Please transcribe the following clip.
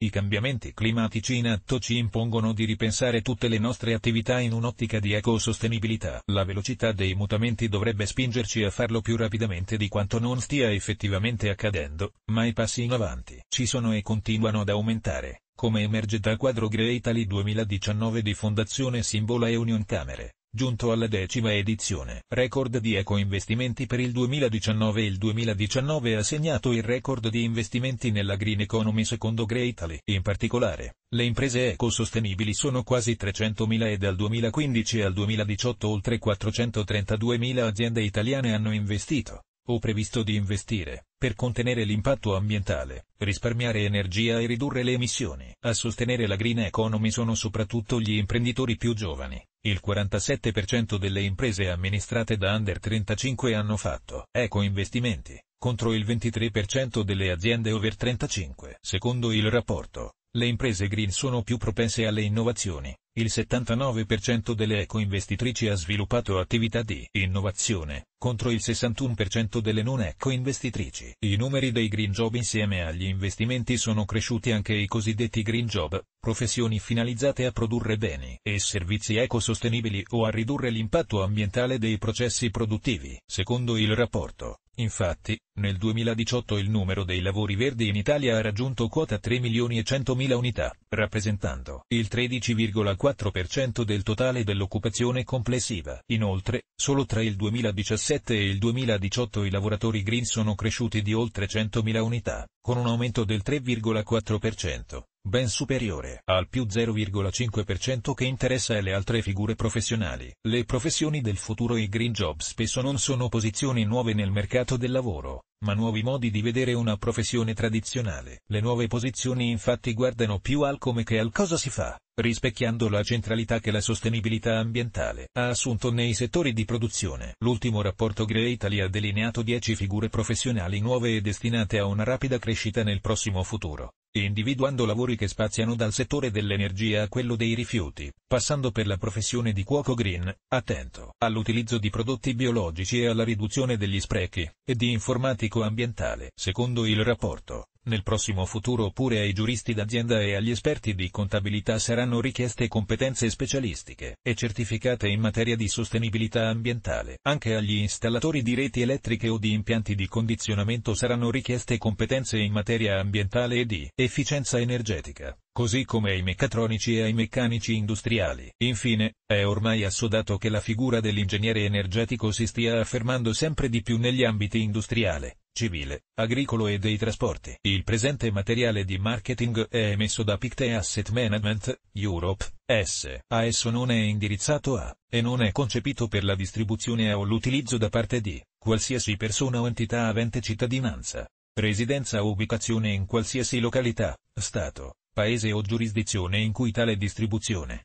I cambiamenti climatici in atto ci impongono di ripensare tutte le nostre attività in un'ottica di ecosostenibilità. La velocità dei mutamenti dovrebbe spingerci a farlo più rapidamente di quanto non stia effettivamente accadendo, ma i passi in avanti ci sono e continuano ad aumentare, come emerge dal quadro Grey Italy 2019 di Fondazione Simbola e Union Camere giunto alla decima edizione. Record di ecoinvestimenti per il 2019 Il 2019 ha segnato il record di investimenti nella green economy secondo Grey Italy. In particolare, le imprese ecosostenibili sono quasi 300.000 e dal 2015 al 2018 oltre 432.000 aziende italiane hanno investito ho previsto di investire, per contenere l'impatto ambientale, risparmiare energia e ridurre le emissioni. A sostenere la green economy sono soprattutto gli imprenditori più giovani. Il 47% delle imprese amministrate da under 35 hanno fatto eco investimenti, contro il 23% delle aziende over 35. Secondo il rapporto, le imprese green sono più propense alle innovazioni. Il 79% delle eco investitrici ha sviluppato attività di innovazione, contro il 61% delle non ecco investitrici. I numeri dei green job insieme agli investimenti sono cresciuti anche i cosiddetti green job, professioni finalizzate a produrre beni e servizi ecosostenibili o a ridurre l'impatto ambientale dei processi produttivi. Secondo il rapporto, Infatti, nel 2018 il numero dei lavori verdi in Italia ha raggiunto quota 3 milioni e 100 mila unità, rappresentando il 13,4% del totale dell'occupazione complessiva. Inoltre, solo tra il 2017 2017 e il 2018 i lavoratori green sono cresciuti di oltre 100.000 unità, con un aumento del 3,4% ben superiore al più 0,5% che interessa alle altre figure professionali. Le professioni del futuro e green job spesso non sono posizioni nuove nel mercato del lavoro, ma nuovi modi di vedere una professione tradizionale. Le nuove posizioni infatti guardano più al come che al cosa si fa, rispecchiando la centralità che la sostenibilità ambientale ha assunto nei settori di produzione. L'ultimo rapporto Grey Italy ha delineato 10 figure professionali nuove e destinate a una rapida crescita nel prossimo futuro e individuando lavori che spaziano dal settore dell'energia a quello dei rifiuti, passando per la professione di cuoco green, attento all'utilizzo di prodotti biologici e alla riduzione degli sprechi, e di informatico ambientale. Secondo il rapporto, nel prossimo futuro oppure ai giuristi d'azienda e agli esperti di contabilità saranno richieste competenze specialistiche e certificate in materia di sostenibilità ambientale. Anche agli installatori di reti elettriche o di impianti di condizionamento saranno richieste competenze in materia ambientale e di efficienza energetica così come ai meccatronici e ai meccanici industriali. Infine, è ormai assodato che la figura dell'ingegnere energetico si stia affermando sempre di più negli ambiti industriale civile, agricolo e dei trasporti. Il presente materiale di marketing è emesso da Pictet Asset Management, Europe, S. A esso non è indirizzato a, e non è concepito per la distribuzione o l'utilizzo da parte di, qualsiasi persona o entità avente cittadinanza, residenza o ubicazione in qualsiasi località, stato, paese o giurisdizione in cui tale distribuzione